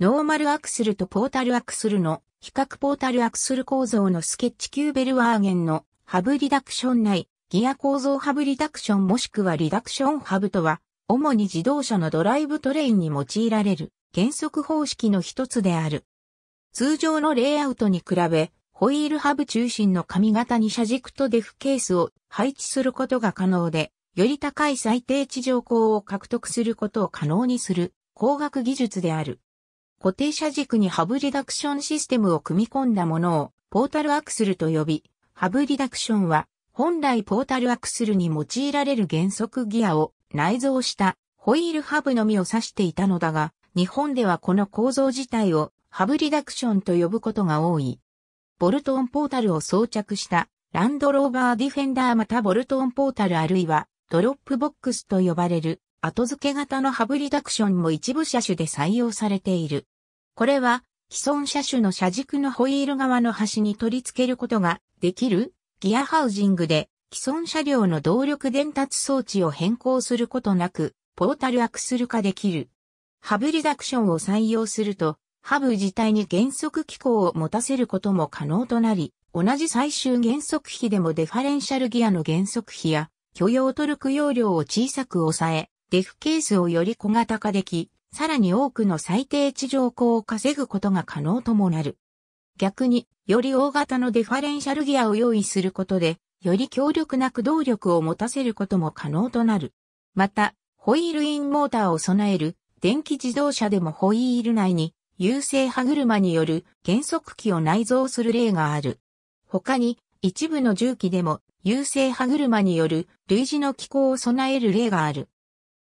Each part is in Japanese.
ノーマルアクスルとポータルアクスルの比較ポータルアクスル構造のスケッチキューベルワーゲンのハブリダクション内、ギア構造ハブリダクションもしくはリダクションハブとは、主に自動車のドライブトレインに用いられる減速方式の一つである。通常のレイアウトに比べ、ホイールハブ中心の髪型に車軸とデフケースを配置することが可能で、より高い最低地上高を獲得することを可能にする工学技術である。固定車軸にハブリダクションシステムを組み込んだものをポータルアクスルと呼び、ハブリダクションは本来ポータルアクスルに用いられる原則ギアを内蔵したホイールハブのみを指していたのだが、日本ではこの構造自体をハブリダクションと呼ぶことが多い。ボルトオンポータルを装着したランドローバーディフェンダーまたボルトオンポータルあるいはドロップボックスと呼ばれる後付け型のハブリダクションも一部車種で採用されている。これは、既存車種の車軸のホイール側の端に取り付けることができるギアハウジングで既存車両の動力伝達装置を変更することなくポータルアクスル化できる。ハブリダクションを採用するとハブ自体に減速機構を持たせることも可能となり、同じ最終減速比でもデファレンシャルギアの減速比や許容トルク容量を小さく抑え、デフケースをより小型化でき、さらに多くの最低地上高を稼ぐことが可能ともなる。逆に、より大型のデファレンシャルギアを用意することで、より強力な駆動力を持たせることも可能となる。また、ホイールインモーターを備える電気自動車でもホイール内に優勢歯車による減速機を内蔵する例がある。他に一部の重機でも優勢歯車による類似の機構を備える例がある。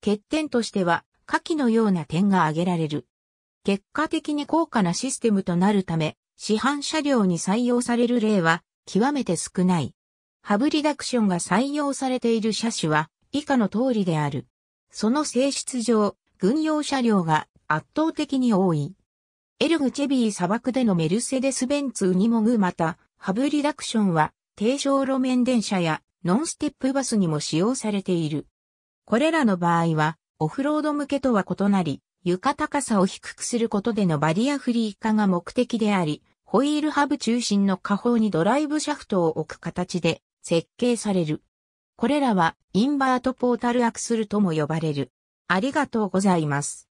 欠点としては下記のような点が挙げられる。結果的に高価なシステムとなるため、市販車両に採用される例は極めて少ない。ハブリダクションが採用されている車種は以下の通りである。その性質上、軍用車両が圧倒的に多い。エルグチェビー砂漠でのメルセデス・ベンツにもぐまた、ハブリダクションは低床路面電車やノンステップバスにも使用されている。これらの場合は、オフロード向けとは異なり、床高さを低くすることでのバリアフリー化が目的であり、ホイールハブ中心の下方にドライブシャフトを置く形で設計される。これらはインバートポータルアクスルとも呼ばれる。ありがとうございます。